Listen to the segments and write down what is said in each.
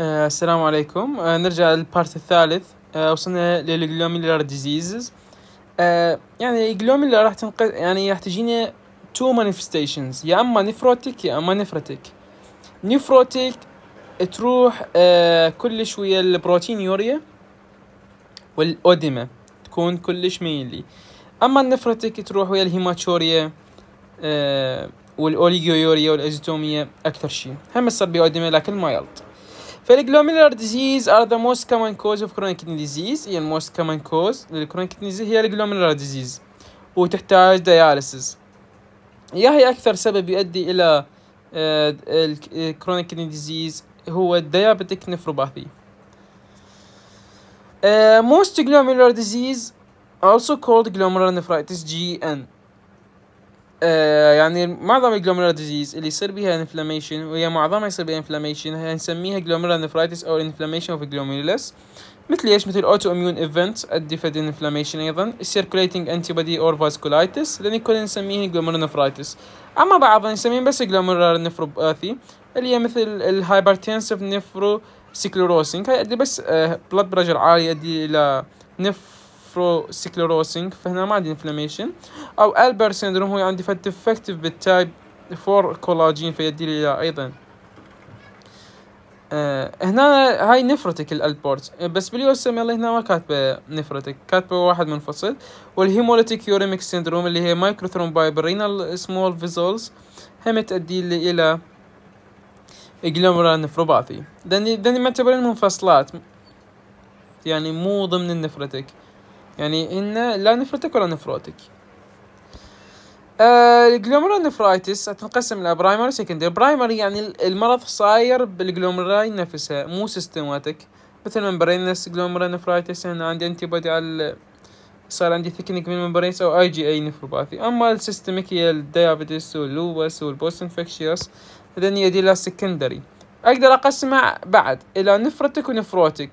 آه، السلام عليكم آه، نرجع للبارت الثالث آه، وصلنا للجلوميلار ديزيزز يعني الجلوميلار راح تنق يعني راح تجينا تو مانيفستيشنز يا اما نفروتيك يا اما نفرتيك نفروتيك تروح كل كلش ويا البروتينيوريا والاوديما تكون كلش ميلي اما النفرتك تروح ويا الهيماتشوريا آه والاوليغيوريا والازيتوميا اكثر شيء هم الصربي اوديما لكن ما يلط فالجلوميرولار ديزيز ار ذا موست كومن كوز اوف كرونيك كيدني ديزيز هي الموست كومن كوز للكرونيك كيدني ديزيز هي الجلوميرولار ديزيز وتحتاج دياليسيس يا هي اكثر سبب يؤدي الى الكرونيك كيدني ديزيز هو الديابيتيك نفروباثي موست جلوميرولار ديزيز also called glomerular nephritis GN آه، يعني معظم الجلوميرال ديزيز اللي يصير بها انفلاميشن وهي معظمها يصير بها انفلاميشن نسميها جلوميرال نفرايتس او انفلاميشن اوف جلوميرولس مثل ايش مثل اوتو اميون ايفنت الديفيد انفلاميشن ايضا السيركليتنج انتي بودي اور فاسكولايتس لان كل نسميه جلوميرال نفرايتس اما بعضهم نسميه بس جلوميرال نفروباثي اللي هي مثل الهايبرتنسف نفرو سيكلوروسينج هاي بس بلاد آه، بريشر عالي يؤدي الى نف سكليروسينج فهنا ما عندي انفلاميشن او البر سيندروم هو عندي فد ديفكتيف بالتايب 4 كولاجين فيدي لي اياه ايضا آه هنا هاي نفرتك الالبورت بس باليو اس ام هنا ما كاتبه نفرتك كاتبه واحد منفصل والهيموليتيك يوريميك سيندروم اللي هي مايكروثرومبايبرينال سمول فيزولز هم تؤدي الى اجلومرال نفروباثي دني دني تعتبرين منفصلات يعني مو ضمن النفرتك يعني إن لا نفرتك ولا نفروتك آه نفرايتس تنقسم الى برايمري سكندري برايمري يعني المرض صاير بالجلوميراي نفسها مو سيستماتيك مثل ممبرينس جلوميرال نفرايتس هنا عندي انتي بودي على صار عندي ثيكنينج من ممبرينس او اي جي اي نفروباثي اما السيستميك هي الديابيتس واللوبس والبوست انفكشيوس هذني هي لها لا سكندري اقدر اقسمها بعد الى نفرتك ونفروتك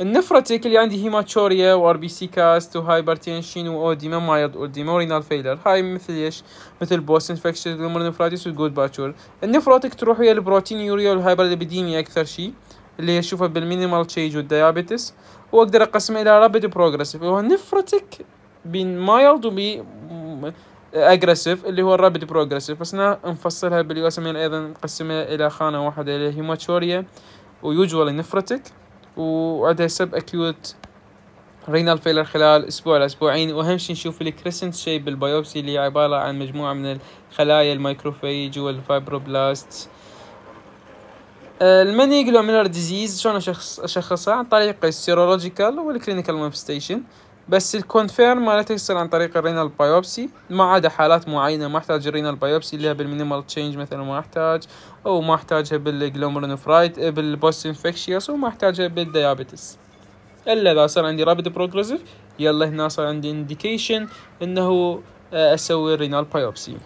النفرتك اللي عندي هيماتشوريا وار بي سي كاست وهايبر تنشن واوديما مايلد اوديما ورينال فيلر هاي مثل ايش مثل بوست انفكشن نفراتيس وجود باتشور النفروتك تروح ويا البروتين البروتينيوريا والهايبرليبيديميا اكثر شيء اللي اشوفه بالمينيمال تشيج والديابيتس واقدر اقسمه الى رابيد بروجريسيف هو نفرتك بين مايلد وبي اجريسيف اللي هو الرابيد بروجريسيف بس انا مفصلها باليوسمين ايضا نقسمها الى خانه واحده اللي هي ماتشوريا ويوجوال نفرتك وعندها سب اكيوت رينال فيلر خلال اسبوع لاسبوعين واهم شيء نشوف الكريسنت شيب بالبيوبسي اللي عباره عن مجموعه من الخلايا الميكروفيج والفايبروبلاست آه، المني ميلر ديزيز شلون اشخصها عن طريق السيرولوجيكال والكلينيكال مانفستيشن بس الكونفيرم مالتها يصير عن طريق الرينال بايوبسي ما عدا حالات معينه ما احتاج الرينال بايوبسي اللي هي بالمينيمال تشينج مثلا ما احتاج او ما احتاجها بالجلومرينوفرايت بالبوست انفكشيوس وما احتاجها بالديابيتس الا اذا صار عندي رابد بروجريسيف يلا هنا صار عندي انديكيشن انه آه، اسوي رينال بايوبسي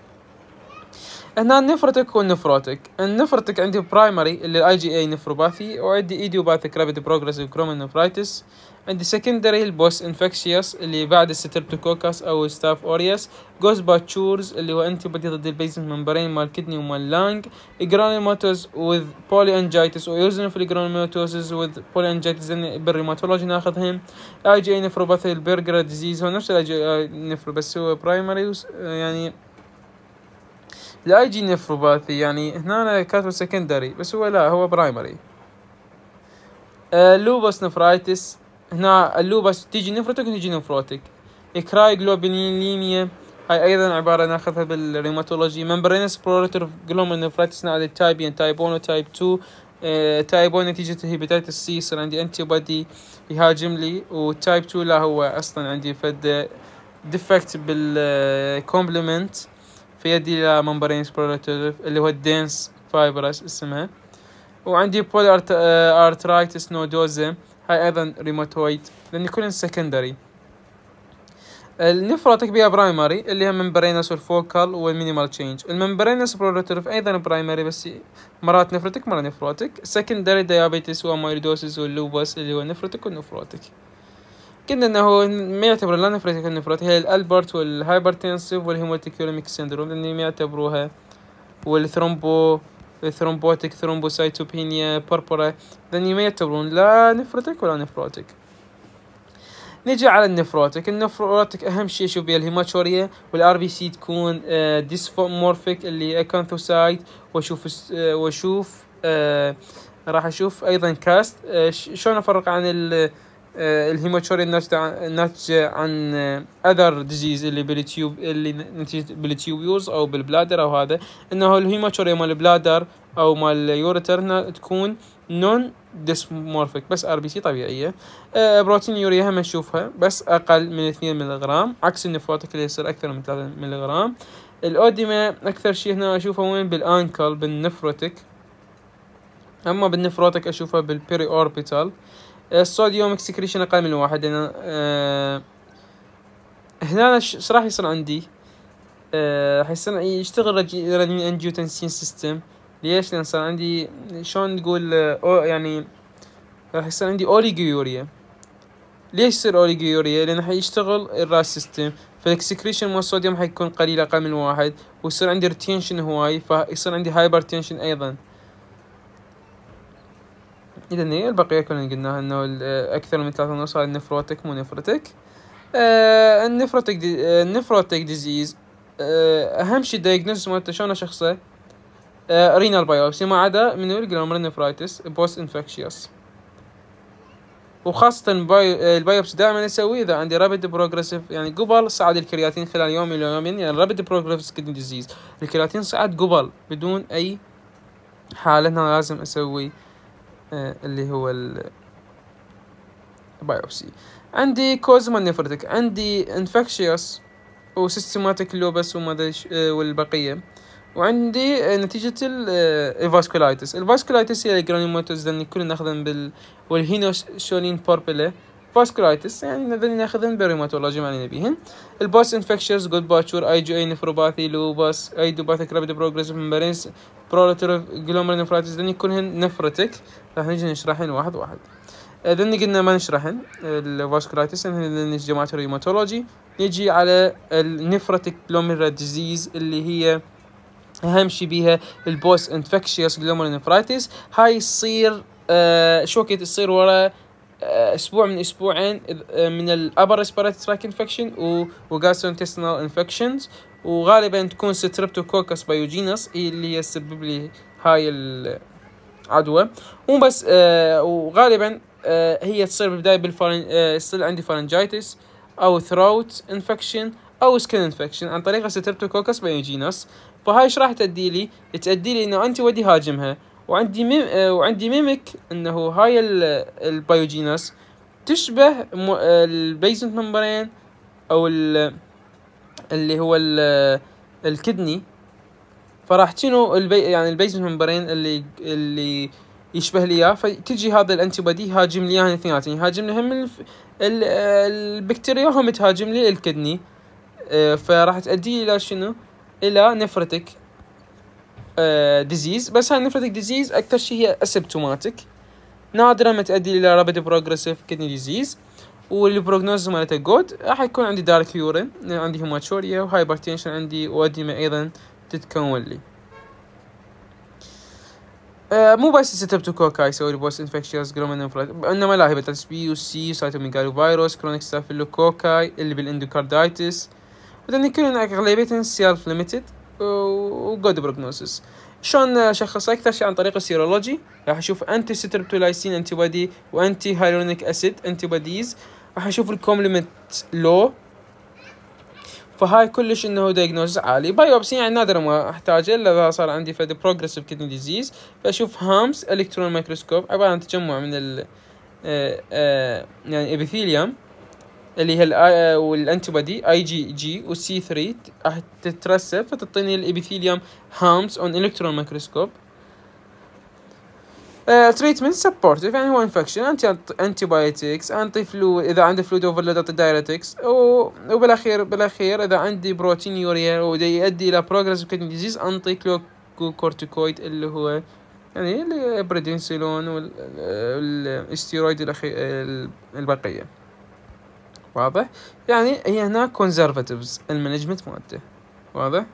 هنا نفرتك والنفروتك النفرتك عندي برايمري اللي الاي جي اي نفروباثي وعندي ايديوباثيك رابيد بروجريس كرومن نفرايتس عندي سكندري البوس انفكشيوس اللي بعد الستربتوكوكاس او ستاف اوريوس جوز باتشورز اللي هو انتي بدي ضد البيزنت ممبرين مال كدني ومال لانج جرانيماتوز وذ بولي انجيتس ويوزن في جرانيماتوزز وذ بولي انجيتس بالريماتولوجي ناخذهم اي جي اي نفروباثي البرجر ديزيز هو نفس الاي جي اي نفرو بس هو برايمري يعني لا يجي نفروباثي يعني هنا أنا كاتبه سكندري بس هو لا هو برايمري اللوبس آه، نفرايتس هنا اللوبس تيجي نفروتك وتيجي نفروتك إكراي جلوبينيليميا هاي أيضا عبارة ناخذها بالريماتولوجي ممبرينس بروليتر جلومر نفرايتس نعد تايب 1 يعني تايب 1 وتايب 2 آه، تايب 1 نتيجة هيباتيتس سي يصير عندي انتي بودي يهاجم لي وتايب 2 لا هو اصلا عندي فد ديفكت بالكومبلمنت uh, فيدي إلى ممبرين سبرولاتيف اللي هو الدينس فايبرس اسمها وعندي بول أرت... ارترايتس آه، نودوزا هاي ايضا ريموتويد لان كلهم سكندري النفراتك بيها برايمري اللي هي ممبرينس والفوكال والمينيمال تشينج الممبرينس برولاتيف ايضا برايمري بس مرات نفرتك مرات نفروتك سكندري ديابيتس وامايليدوسيس واللوبس اللي هو نفرتك ونفراتك كنا انه ما يعتبر الانفراتيك النفرات هي الالبرت والهايبرتنسيف والهيماتيكولوميك سيندروم لان ما يعتبروها والثرومبو الثرومبوتيك ثرومبوسايتوبينيا بربرا لان ما يعتبرون لا نفرتك ولا نفروتك نجي على النفروتك النفروتك اهم شيء شو بيها الهيماتوريا والار بي سي تكون آه، ديسفورمورفيك اللي اكانثوسايت واشوف واشوف آه، راح اشوف ايضا كاست آه، شلون افرق عن ال آه، الهيماتوري الناتجة عن اذر ديزيز آه، اللي بالتيوب اللي نتيجة بالتيوبيوز او بالبلادر او هذا انه الهيماتشوري مال البلادر او مال اليوريتر تكون نون ديسمورفيك بس ار بي سي طبيعيه آه، بروتين يوريا هم نشوفها بس اقل من 2 ملغ عكس النفروتك اللي يصير اكثر من 3 ملغ الاوديما اكثر شيء هنا اشوفه وين بالانكل بالنفروتك اما بالنفروتك اشوفها بالبيري اوربيتال آه الصوديوم اكسكريشن اقل من واحد انا أه هنا ايش راح يصير عندي آه، راح أه يصير يشتغل رنين انجيوتنسين سيستم ليش لان صار عندي شلون نقول أو يعني راح يصير عندي اوليجيوريا ليش يصير اوليجيوريا لان حيشتغل الراس سيستم فالاكسكريشن مال الصوديوم حيكون قليل اقل من واحد ويصير عندي ريتينشن هواي فيصير عندي هايبر تنشن ايضا اذا هي البقيه كلنا قلناها انه اكثر من ثلاثة ونص هاي النفروتك مو نفرتك آه، النفروتك آه، النفروتك ديزيز آه، اهم شيء دايجنوس مالته شلون شخصه رينال بايوبسي ما عدا من الجرامر نفرايتس بوست انفكشيوس وخاصة الباي... البايوبسي دائما اسوي اذا عندي رابد بروجريسيف يعني قبل صعد الكرياتين خلال يوم الى يومين يعني رابد بروجريسيف كدن ديزيز الكرياتين صعد قبل بدون اي حالة انا لازم اسوي آه، اللي هو البايوبسي عندي كوزما نيفرتك عندي انفكشيوس وسيستماتيك لوبس وما ادري آه، والبقيه وعندي آه، نتيجة الفاسكولايتس الفاسكولايتس هي الجرانيوماتوز لأن كلنا ناخذهم بال والهينوشولين بوربلي فاسكولايتس يعني نذل ناخذهن بالريماتولوجي مالنا بيهن البوس انفكشنز جود باتشور اي جي اي نفروباثي لوباس اي دوباثيك رابيد بروجريسيف ممبرينس برولاتيف جلوميرونفرايتس ذني كلهن نفرتك راح نجي نشرحهن واحد واحد ذني قلنا ما نشرحهن الفاسكولايتس ذني جماعة الريماتولوجي نجي على النفرتك جلوميرا ديزيز اللي هي اهم شي بيها البوس انفكشيوس جلوميرونفرايتس هاي يصير آه شوكة تصير ورا آه، اسبوع من اسبوعين آه، من الابر ريسبيراتوري تراك انفكشن وجاسترونتستينال انفكشنز وغالبا تكون ستريبتوكوكس بايوجينس اللي يسبب لي هاي العدوى مو بس آه، وغالبا هي تصير بالبدايه بالفارن يصير عندي فارنجايتس او ثروت انفكشن او سكن انفكشن عن طريق ستريبتوكوكس بايوجينس فهاي ايش راح تؤدي لي؟ تؤدي لي انه انت ودي هاجمها وعندي ميم آه، وعندي ميمك انه هاي البايوجينوس تشبه آه، البيزنت ممبرين او اللي هو الكدني فراح شنو البي يعني البيزنت ممبرين اللي اللي يشبه لي اياه فتجي هذا الانتي بودي هاجم لي اياهن يعني اثنيناتهم يهاجم لي هم البكتيريا هم تهاجم لي الكدني آه، فراح تؤدي الى شنو الى نفرتك ديزيز آه، بس هاي النفرتك ديزيز اكثر شيء هي اسبتوماتيك نادرا ما تؤدي الى رابد بروجريسيف كدني ديزيز والبروجنوز مالته جود راح يكون عندي دارك يورين عندي هيماتوريا وهايبرتنشن عندي واديمة ايضا تتكون لي آه مو بس ستريبتوكوكاي يسوي لي بوس انفكشنز جرومن انما لا هيباتيتس بي وسي سايتوميجالو فيروس كرونيك ستافيلوكوكاي اللي بالاندوكاردايتس وتنكلون اغلبيتهم سيلف ليميتد وجود بروجنوسس شلون اشخص اكثر شيء عن طريق السيرولوجي راح اشوف انتي ستربتولايسين انتي بودي وانتي هايلونيك اسيد انتي بوديز راح اشوف الكومبلمنت لو فهاي كلش انه دايجنوز عالي بايوبسي يعني نادر ما احتاجه الا اذا صار عندي فد بروجريسيف كدني ديزيز فاشوف هامس الكترون مايكروسكوب عباره عن تجمع من ال آه، آه، يعني ابيثيليوم اللي هي الاي والانتيبادي اي جي جي والسي 3 راح تترسب فتعطيني الابيثيليوم هامز اون الكترون مايكروسكوب تريتمنت سبورتيف يعني هو انفكشن انتي انتي بايوتكس انتي فلو اذا عندي فلويد اوفرلود اعطي دايريتكس وبالاخير بالاخير اذا عندي بروتين يوريا ودي يؤدي الى بروجرس كدني ديزيز انطي كورتيكويد اللي هو يعني البريدينسيلون والاستيرويد الاخير البقيه واضح يعني هي هنا كونزرفاتيفز المانجمنت مالته واضح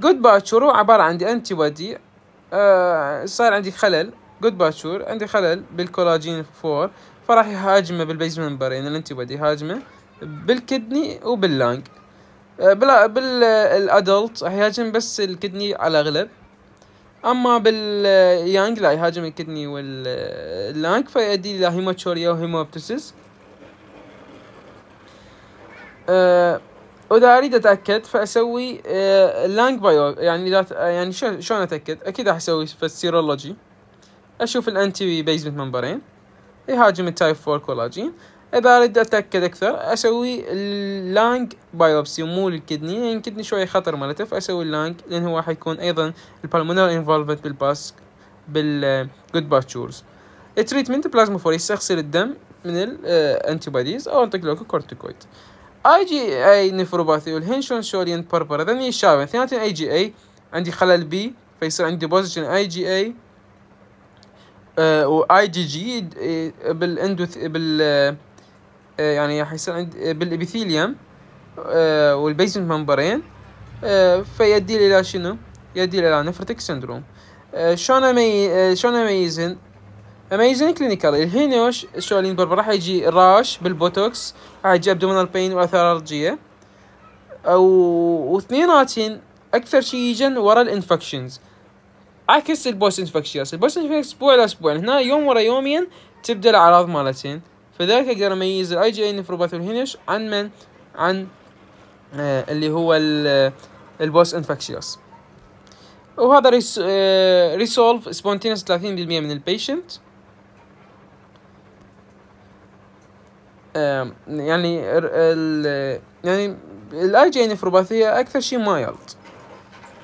جود باتشور عبارة عن انتي بودي آه، صار عندي خلل جود باتشور عندي خلل بالكولاجين 4 فراح يهاجمه بالبيز ممبر يعني الانتي بودي هاجمه بالكدني وباللانج آه، بالادلت راح يهاجم بس الكدني على الاغلب اما باليانج لا يهاجم الكدني واللانك فيؤدي الى هيماتشوريا وهيموبتسيس أه واذا اريد اتاكد فاسوي أه لانج بايو يعني اذا يعني شلون اتاكد اكيد راح اسوي سيرولوجي اشوف الانتي بيزمنت ممبرين يهاجم التايب 4 كولاجين اذا اريد اتاكد اكثر اسوي اللانج بايوبسي مو الكدني لان يعني الكدني شوي خطر مالته فاسوي اللانج لان هو حيكون ايضا البالمونار انفولفمنت بالباس بالجود باتشورز التريتمنت فوريس تغسيل الدم من الانتي آه، بوديز او انطيك كورتيكويد اي جي اي نفروباثي والهنشون شورين بربر هذني الشابين اثنيناتهم اي جي اي عندي خلل بي فيصير عندي بوزيشن اي جي اي اي جي جي بالاندوث بال آه، يعني راح يصير عند آه، بالابيثيليوم آه، والبيزنت ممبرين فيؤدي الى شنو؟ يؤدي الى نفرتك سندروم شلون شلون اميزهن؟ اميزن كلينيكال الحين وش سؤالين بربر راح يجي راش بالبوتوكس راح يجي ابدومينال بين الجيه او واثنيناتين اكثر شيء يجن ورا الانفكشنز عكس البوست انفكشياس البوست انفكشياس اسبوع لاسبوع هنا يوم ورا يومين تبدا الاعراض مالتين فذلك اقدر اميز الاي جي اي نفروباثي والهينش عن من عن آه اللي هو آه، البوست انفكشيوس وهذا ريسولف سبونتينس 30% من البيشنت يعني ال آه، يعني الاي جي نفروباثيه اكثر شيء مايلد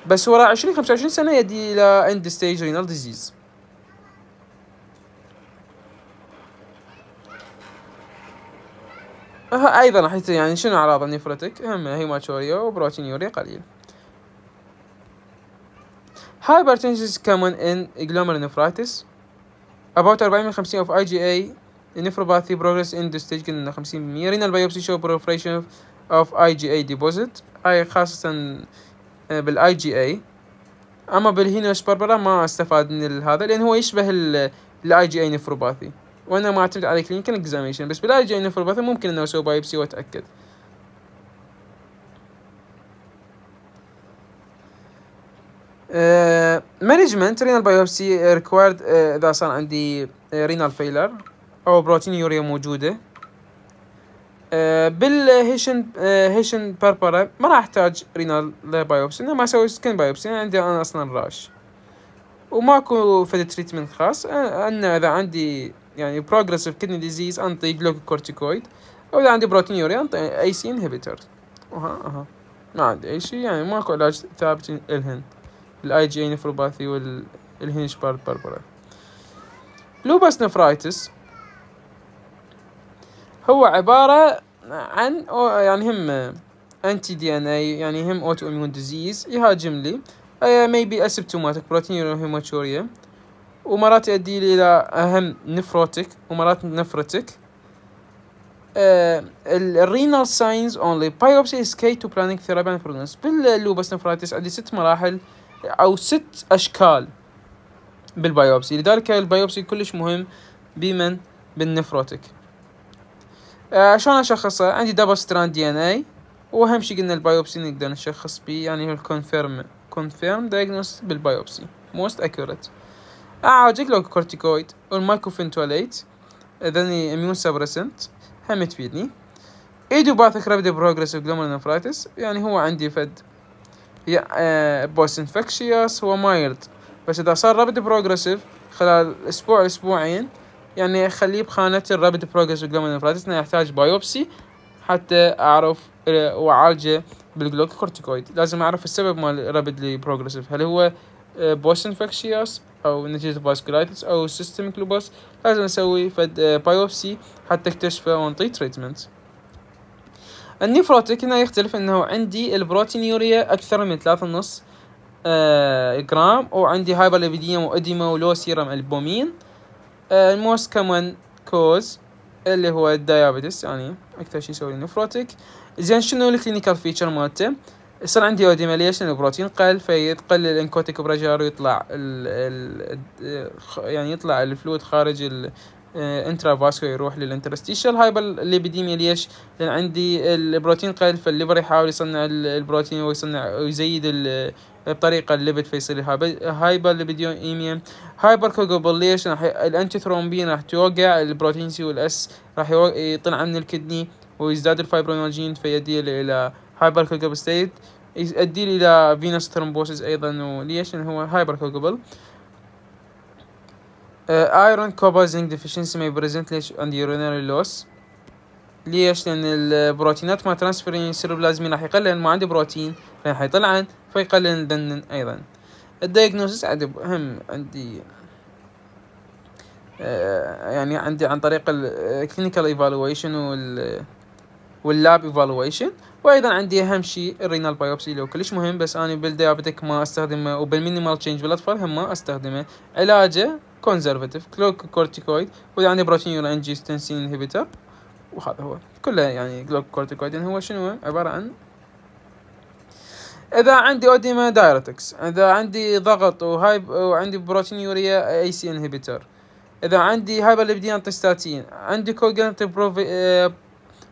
بس وراء 20 25 سنه يدي الى اند ستيج رينال ديزيز ايضا راح يعني شنو اعراض النفرتك هم هيماتوريا وبروتينيوريا قليل Hypertension is common in glomerulonephritis. About 40-50 of IgA nephropathy progress in the stage قلنا 50% renal biopsy show proliferation of IgA deposit هاي خاصة بال IgA أما بالهينوس بربرا ما استفاد من هذا لأن هو يشبه ال IgA nephropathy وانا ما اعتمد على كلينيكال اكزامينشن بس جاي نفروباثي ممكن انه اسوي بايبسي واتاكد مانجمنت رينال بايوبسي ريكوايرد اذا صار عندي رينال آه، فيلر او بروتين يوريا موجوده بالهيشن هيشن بربرا ما راح احتاج رينال بايوبسي انا ما اسوي سكن بايوبسي انا عندي انا اصلا راش وماكو فد تريتمنت خاص آه، انه اذا عندي يعني بروجريسيف kidney ديزيز anti جلوكوكورتيكويد او اذا عندي بروتينيوريا انطي اي سي انهبيتر اها اها ما عندي اي شيء يعني ماكو علاج ثابت الهن الاي جي اي نفروباثي والهنشبارد بربرا لوبس نفرايتس هو عبارة عن أو يعني هم انتي دي ان اي يعني هم اوتو اميون ديزيز يهاجم لي اي مي بي اسبتوماتيك proteinuria hematuria ومرات يؤدي إلى أهم نفروتك ومرات نفرتك الرينال ساينز اونلي بايوبسي از كي تو بلانينج ثيرابي اند بروجنس باللوبس نفراتيس عندي ست مراحل او ست اشكال بالبايوبسي لذلك البايوبسي كلش مهم بمن بالنفروتك آه شلون اشخصه عندي دبل ستراند دي ان اي واهم شي قلنا البايوبسي نقدر نشخص بيه يعني هو الكونفيرم كونفيرم دايجنوست بالبايوبسي موست اكيوريت أعالجك لو كورتيكويد والمايكوفينتوليت ذني اميون سبرسنت هم تفيدني ايدوباثيك رابيد بروجريسيف جلوميرو نفرايتس يعني هو عندي فد يا بوس انفكشيوس هو مايلد بس اذا صار رابيد بروجريسيف خلال اسبوع اسبوعين يعني اخليه بخانة الرابد بروجريسيف جلوميرو نفرايتس لانه يحتاج بايوبسي حتى اعرف واعالجه بالجلوكوكورتيكويد لازم اعرف السبب مال رابيدلي بروجريسيف هل هو بوست انفكشيوس او نتيجة فاسكولايتس او سيستميك لوبوس لازم نسوي فد بايوبسي آه، حتى اكتشفه ونعطيه تريتمنت النيفروتيك هنا يختلف انه عندي البروتينيوريا اكثر من ثلاثة ونص آه، جرام وعندي هايبرليبيديم واديما ولو سيرم البومين آه الموست كومن كوز اللي هو الديابيتس يعني اكثر شيء يسوي النيفروتيك زين شنو الكلينيكال فيتشر مالته يصير عندي اوديماليشن البروتين قل فيتقل الانكوتيك بريشر ويطلع الـ الـ يعني يطلع الفلويد خارج ال انترا فاسكو يروح للانترستيشال هايبر ليبيديميا ليش؟ لان عندي البروتين قل فالليفر يحاول يصنع البروتين ويصنع ويزيد بطريقه الليبد فيصير هايبر ليبيديميا هايبر كوجوبل ليش؟ الانتي ثرومبين راح توقع البروتين سي والاس راح يطلع من الكدني ويزداد الفايبرونوجين فيدي الى هايبر كوجبل ستيت يؤدي الى فينوس ثرومبوسيس ايضا وليش انه هو هايبر كوجبل ايرون كوبر زنك ديفيشنسي ما ليش عند يورينري لوس ليش لان البروتينات ما ترانسفيرين سيروبلازمين راح يقلل لان ما عنده بروتين راح يطلعن فيقلل الدنن ايضا الدايجنوسيس عندي هم عندي uh, يعني عندي عن طريق الكلينيكال ايفالويشن وال واللاب ايفالويشن وايضا عندي اهم شيء الرينال بايوبسي اللي هو كلش مهم بس انا بالديابيتك ما استخدمه وبالمينيمال تشينج بالاطفال هم ما استخدمه علاجه كلوك كورتيكويد واذا عندي بروتينيولا انجيستنسين انهبيتر وهذا هو كله يعني كلوك كورتيكويد هو شنو عباره عن اذا عندي اوديما دايرتكس اذا عندي ضغط وهاي وعندي بروتينيوريا اي سي انهبيتر اذا عندي هايبرليبيدين تستاتين عندي كوجنتيف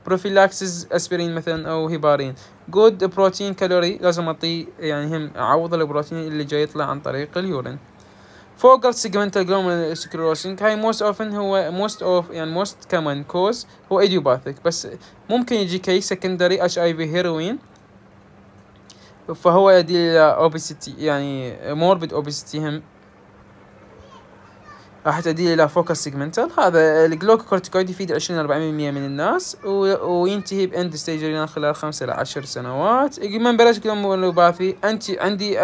بروفيلاكسز اسبرين مثلا او هيبارين جود بروتين كالوري لازم اعطيه يعني هم اعوض البروتين اللي جاي يطلع عن طريق اليورين فوكال سيجمنتال جلوميرول سكلروسينج هاي موست اوفن هو موست اوف يعني موست كمان كوز هو ايديوباثيك بس ممكن يجي كي سكندري اتش اي في هيروين فهو يؤدي الى اوبيسيتي يعني موربيد اوبيسيتي هم راح تؤدي الى فوكس سيجمنتال هذا الجلوكوكورتيكويد يفيد 20 40% من الناس وينتهي باند ستيج خلال 5 الى 10 سنوات من بلاش جلومولوباثي انتي عندي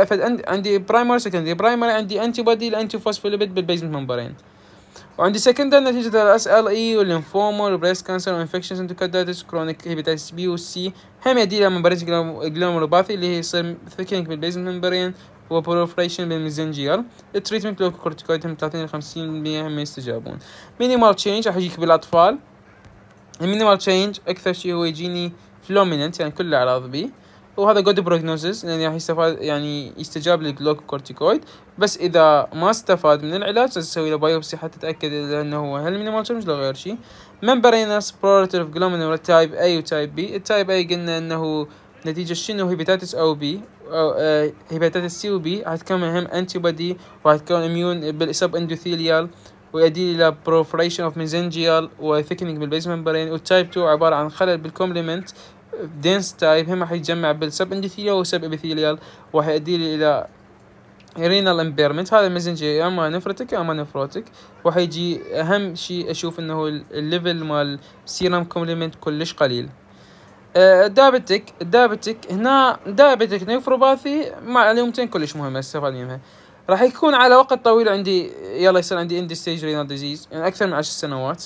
عندي برايمري سكندري برايمري عندي انتي بودي الانتي فوسفوليبيد بالبيزمنت ممبرين وعندي سكندر نتيجة الاس ال اي e والليمفوما والبريست كانسر وانفكشنز انتوكاردايتس كرونيك هيباتيتس بي هم والسي الى مبرز جلامولوباثي اللي هي يصير ثيكينج بالبيزن ممبرين وبروفريشن بالميزنجيال التريتمنت لو كورتيكويد من 30 ل 50% هم يستجابون مينيمال تشينج راح يجيك بالاطفال المينيمال تشينج اكثر شيء هو يجيني فلوميننت يعني كل الاعراض بيه وهذا جود بروجنوزز لأنه راح يستفاد يعني يستجاب للجلوكوكورتيكويد بس إذا ما استفاد من العلاج لازم تسوي له بايوبسي حتى تتأكد أنه هو هل مينيمال تشارج ولا غير شيء ممبرينس بروتيف جلومينولا تايب أي وتايب بي التايب أي قلنا أنه نتيجة شنو هيباتيتس أو بي أو هيباتيتس سي وبي راح تكون مهم أنتي بودي وراح تكون إميون بالسب إندوثيليال ويؤدي الى بروفريشن اوف ميزنجيال وثيكنينج بالبيزمنت برين والتايب 2 عباره عن خلل بالكومبلمنت دينس تايب هم راح يتجمع بالسب انديثيليا والسب ابيثيليال وراح يؤدي لي الى رينال امبيرمنت هذا المزنجر يا اما نفرتك يا اما نفروتك راح يجي اهم شيء اشوف انه الليفل مال سيرم كومبلمنت كلش قليل دابتك أه، دابتك هنا دابتك نيفروباثي مع كلش مهمه استفاد منها راح يكون على وقت طويل عندي يلا يصير عندي اند ستيج رينال ديزيز يعني اكثر من عشر سنوات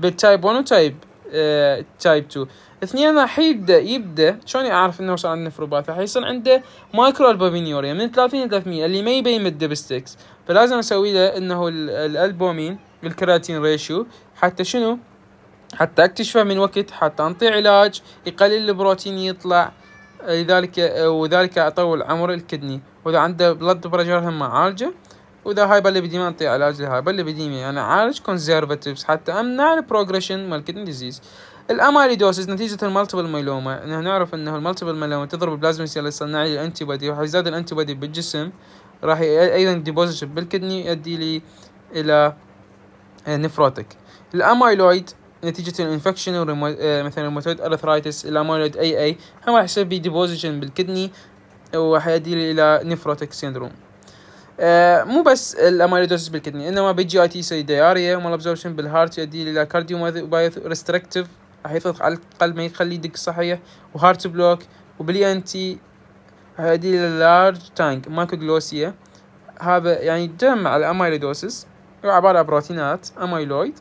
بالتايب 1 وتايب أه، تايب 2 اثنين راح يبدا يبدا شلون اعرف انه وصل على النفروباث راح يصير عنده مايكرو البومينيوريا من 30 ل 300 اللي ما يبين من الدبستكس فلازم اسوي له انه الالبومين الكراتين ريشيو حتى شنو حتى اكتشفه من وقت حتى انطي علاج يقلل البروتين يطلع لذلك وذلك اطول عمر الكدني واذا عنده بلد برجر هم اعالجه واذا هاي بلي بديمه انطي علاج لهاي بلي بديمه يعني عالج كونزرفاتيفز حتى امنع البروجريشن مال كدني ديزيز الامايليدوسيس نتيجه المالتيبل ميلوما نحن نعرف انه المالتيبل ميلوما تضرب البلازما سيل الصناعي للانتي بودي راح يزداد الانتي بودي بالجسم راح ايضا ديبوزيشن بالكدني يؤدي لي الى نفروتك آه، الامايلويد نتيجة الانفكشن آه، مثلا الموتويد ارثرايتس الامايلويد اي اي هم راح يصير في ديبوزيشن بالكدني وراح يؤدي الى نفروتك سيندروم آه، مو بس الاميلودوسس بالكدني انما بالجي اي تي سيدياريه والابزوربشن بالهارت يؤدي الى بايث ريستريكتيف راح يضغط على القلب ما يخلي يدق صحيح وهارت بلوك وبالي ان تي راح يؤدي الى لارج تانك ماكوغلوسيا هذا يعني يتجمع هو عبارة عن بروتينات اميلويد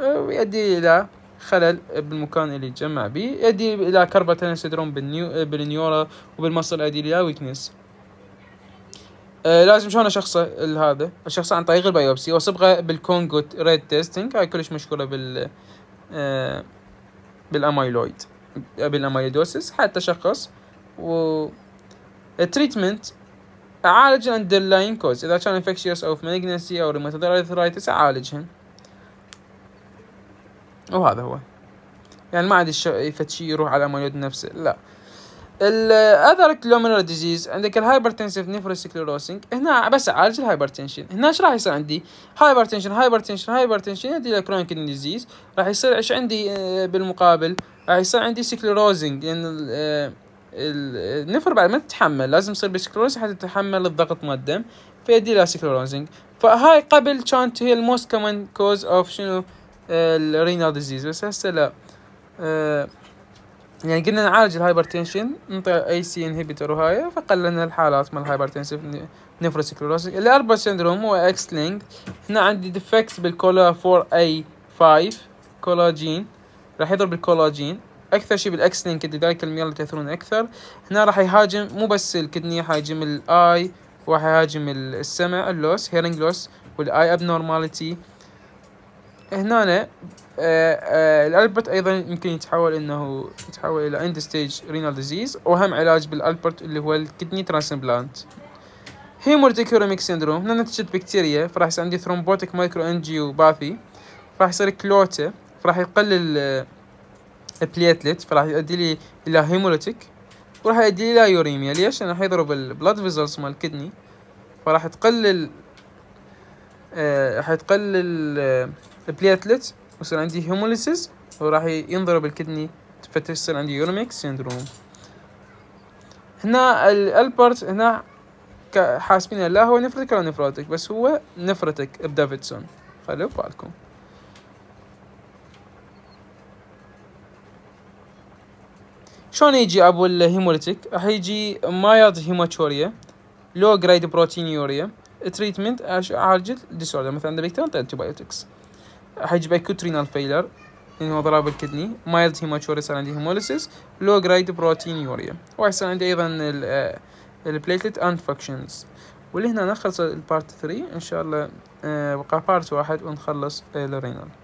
آه، ويؤدي الى خلل بالمكان اللي يتجمع به يؤدي الى كربتان سيدروم بالنيو بالنيورا وبالمصل يؤدي الى ويكنس آه، لازم شلون اشخصه هذا اشخصه عن طريق البيوبسي واصبغه بالكونجو ريد تيستنج هاي كلش مشكوره بال آه، بالامايلويد آه، حتى اشخص و التريتمنت اعالج الاندرلاين كوز اذا كان انفكشيوس او مالجنسي او ريماتويد ارثرايتس اعالجهم وهذا هو يعني ما عاد يفتشي يروح على الاميلويد نفسه لا الاذر كلومينر ديزيز عندك الهايبرتنسيف نيفروسكليروسينج هنا بس اعالج الهايبرتنشن هنا ايش راح يصير عندي هايبرتنشن هايبرتنشن هايبرتنشن يؤدي الى كرونيك ديزيز راح يصير ايش عندي آه، بالمقابل راح يصير عندي سكليروزنج لان يعني آه، النفر بعد ما تتحمل لازم يصير بسكليروز حتى تتحمل الضغط مال الدم فيؤدي الى سكليروزنج فهاي قبل كانت هي الموست كومن كوز اوف شنو الرينال آه، ديزيز بس هسه لا أه يعني قلنا نعالج الهايبرتنشن نعطي اي سي انهبيتر وهاي فقللنا الحالات مال الهايبرتنسيف نيفروسكليروسيس الاربع سندروم هو اكس لينك هنا عندي ديفكت بالكولا 4 اي 5 كولاجين راح يضرب الكولاجين اكثر شيء بالاكس لينك لذلك المياه اللي تاثرون اكثر هنا راح يهاجم مو بس الكدنيه حيهاجم الاي وراح يهاجم السمع اللوس هيرنج لوس والاي اب نورماليتي هنا آه، آه، الالبرت ايضا يمكن يتحول انه يتحول الى اند ستيج رينال ديزيز واهم علاج بالالبرت اللي هو الكدني ترانسبلانت هيمورتيكوريميك سيندروم هنا نتيجة بكتيريا فراح يصير عندي ثرومبوتيك مايكرو انجيو باثي فراح يصير كلوتة فراح يقلل البليتلت آه، فراح يؤدي لي الى هيموليتيك وراح يؤدي لي الى يوريميا ليش؟ لانه حيضرب البلاد فيزلز مال الكدني فراح تقلل راح تقلل البليتلت ويصير عندي هيموليسيس وراح ينضرب الكدني فتصير عندي يورميك سيندروم هنا البارت هنا حاسبينه لا هو نفرتك ولا نفروتك بس هو نفرتك بدافيدسون خلوا بالكم شلون يجي ابو الهيموليتيك راح يجي مايلد هيماتوريا لو جريد بروتينيوريا تريتمنت اعالج الديسوردر مثلا عندنا بكتيريا انتي بايوتكس حيجيب اكوترينال فيلر اللي هو ضراب الكدني مايلد هيماتشور يصير عندي هيموليسيس لو جريد بروتين يوريا ويصير عندي ايضا البليتلت اند فاكشنز ولهنا نخلص البارت 3 ان شاء الله بقى بارت واحد ونخلص الرينال